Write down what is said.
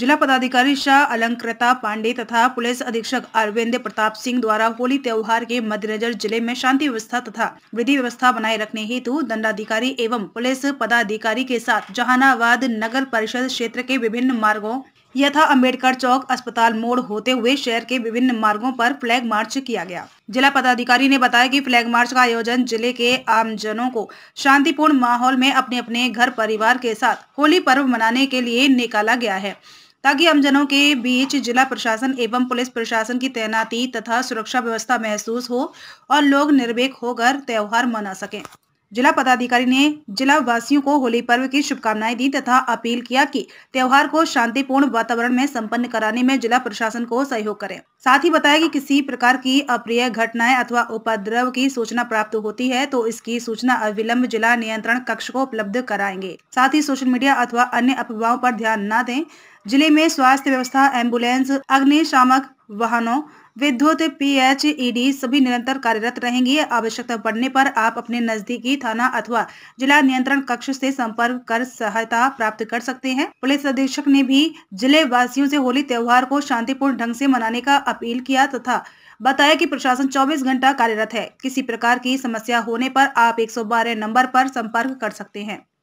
जिला पदाधिकारी शाह अलंकृता पांडे तथा पुलिस अधीक्षक अरविंद प्रताप सिंह द्वारा होली त्योहार के मद्देनजर जिले में शांति व्यवस्था तथा विधि व्यवस्था बनाए रखने हेतु दंडाधिकारी एवं पुलिस पदाधिकारी के साथ जहानाबाद नगर परिषद क्षेत्र के विभिन्न मार्गों यथा अंबेडकर चौक अस्पताल मोड़ होते हुए शहर के विभिन्न मार्गों पर फ्लैग मार्च किया गया जिला पदाधिकारी ने बताया कि फ्लैग मार्च का आयोजन जिले के आमजनों को शांतिपूर्ण माहौल में अपने अपने घर परिवार के साथ होली पर्व मनाने के लिए निकाला गया है ताकि आमजनों के बीच जिला प्रशासन एवं पुलिस प्रशासन की तैनाती तथा सुरक्षा व्यवस्था महसूस हो और लोग निर्भीक होकर त्यौहार मना सकें जिला पदाधिकारी ने जिला वासियों को होली पर्व की शुभकामनाएं दी तथा अपील किया कि त्यौहार को शांतिपूर्ण वातावरण में संपन्न कराने में जिला प्रशासन को सहयोग करें साथ ही बताया कि किसी प्रकार की अप्रिय घटनाएं अथवा उपद्रव की सूचना प्राप्त होती है तो इसकी सूचना अविलंब जिला नियंत्रण कक्ष को उपलब्ध कराएंगे साथ ही सोशल मीडिया अथवा अन्य अफवाहों पर ध्यान न दें जिले में स्वास्थ्य व्यवस्था एम्बुलेंस अग्निशामक वाहनों विद्युत पीएचईडी सभी निरंतर कार्यरत रहेंगी आवश्यकता पड़ने पर आप अपने नजदीकी थाना अथवा जिला नियंत्रण कक्ष से संपर्क कर सहायता प्राप्त कर सकते हैं पुलिस अधीक्षक ने भी जिले वासियों से होली त्योहार को शांतिपूर्ण ढंग से मनाने का अपील किया तथा बताया कि प्रशासन 24 घंटा कार्यरत है किसी प्रकार की समस्या होने पर आप एक नंबर पर संपर्क कर सकते हैं